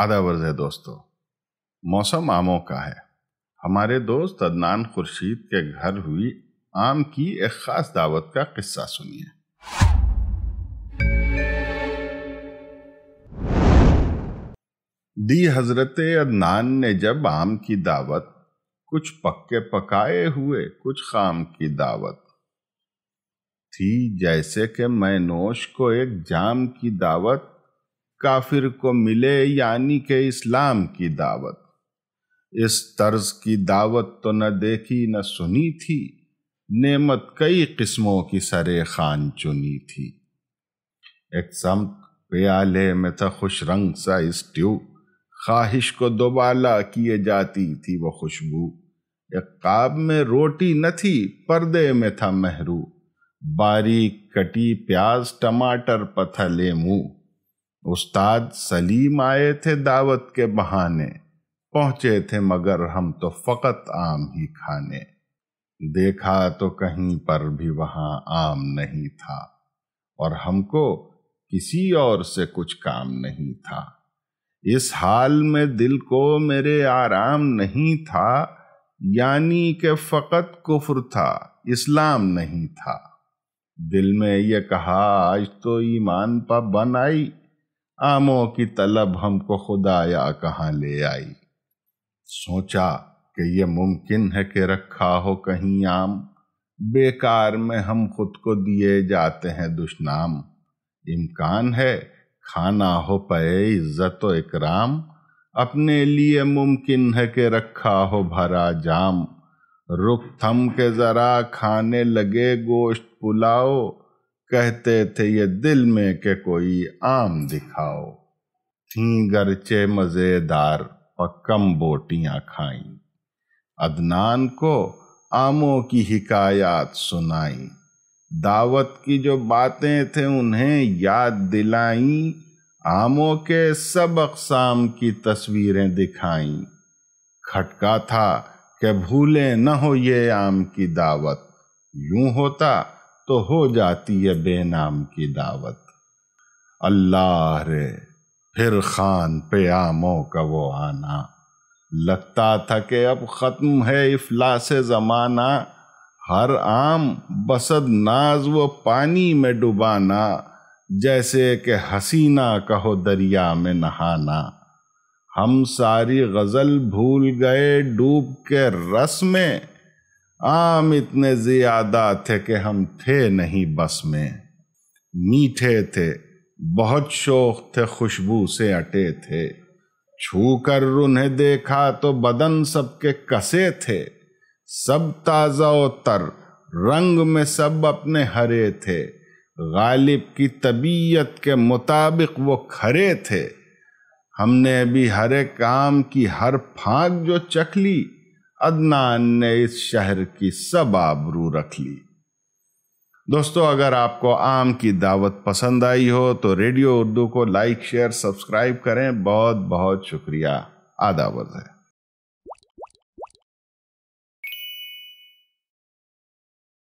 आधा वर्ज है दोस्तों मौसम आमों का है हमारे दोस्त अदनान खुर्शीद के घर हुई आम की एक खास दावत का किस्सा सुनिए दी हजरत अदनान ने जब आम की दावत कुछ पक्के पकाए हुए कुछ खाम की दावत थी जैसे कि मैं नोश को एक जाम की दावत काफिर को मिले यानी के इस्लाम की दावत इस तर्ज की दावत तो न देखी न सुनी थी नेमत कई किस्मों की सरे खान चुनी थी एक समत प्याले में था खुश रंग सा ट्यू ख्वाहिश को दोबाला किए जाती थी वो खुशबू एक काब में रोटी न थी पर्दे में था महरू बारीक कटी प्याज टमाटर पथा लेमू उस्ताद सलीम आए थे दावत के बहाने पहुंचे थे मगर हम तो फकत आम ही खाने देखा तो कहीं पर भी वहां आम नहीं था और हमको किसी और से कुछ काम नहीं था इस हाल में दिल को मेरे आराम नहीं था यानी के फकत कुफर था इस्लाम नहीं था दिल में ये कहा आज तो ईमान पर बनाई आमों की तलब हमको खुदाया कहाँ ले आई सोचा कि ये मुमकिन है कि रखा हो कहीं आम बेकार में हम खुद को दिए जाते हैं दुष्नाम इम्कान है खाना हो पे इज्जत व इकराम अपने लिए मुमकिन है कि रखा हो भरा जाम रुख थम के ज़रा खाने लगे गोश्त पुलाओ कहते थे ये दिल में के कोई आम दिखाओ थी गरचे मज़ेदार पक्कम बोटियां खाई अदनान को आमों की हिकायात सुनाई दावत की जो बातें थे उन्हें याद दिलाई आमों के सब अकसाम की तस्वीरें दिखाई खटका था कि भूले न हो ये आम की दावत यूं होता तो हो जाती है बेनाम की दावत अल्लाह रे फिर खान पे आमो का वो आना लगता था कि अब ख़त्म है इफला से ज़माना हर आम बसद नाज व पानी में डुबाना जैसे कि हसीना कहो दरिया में नहाना हम सारी गज़ल भूल गए डूब के रस में आम इतने ज्यादा थे कि हम थे नहीं बस में मीठे थे बहुत शोक थे खुशबू से अटे थे छू कर उन्हें देखा तो बदन सबके कसे थे सब ताज़ा तर रंग में सब अपने हरे थे गालिब की तबीयत के मुताबिक वो खरे थे हमने भी हरे काम की हर फाँक जो चख ली अदनान ने इस शहर की सब आबरू रख ली दोस्तों अगर आपको आम की दावत पसंद आई हो तो रेडियो उर्दू को लाइक शेयर सब्सक्राइब करें बहुत बहुत शुक्रिया आदावत है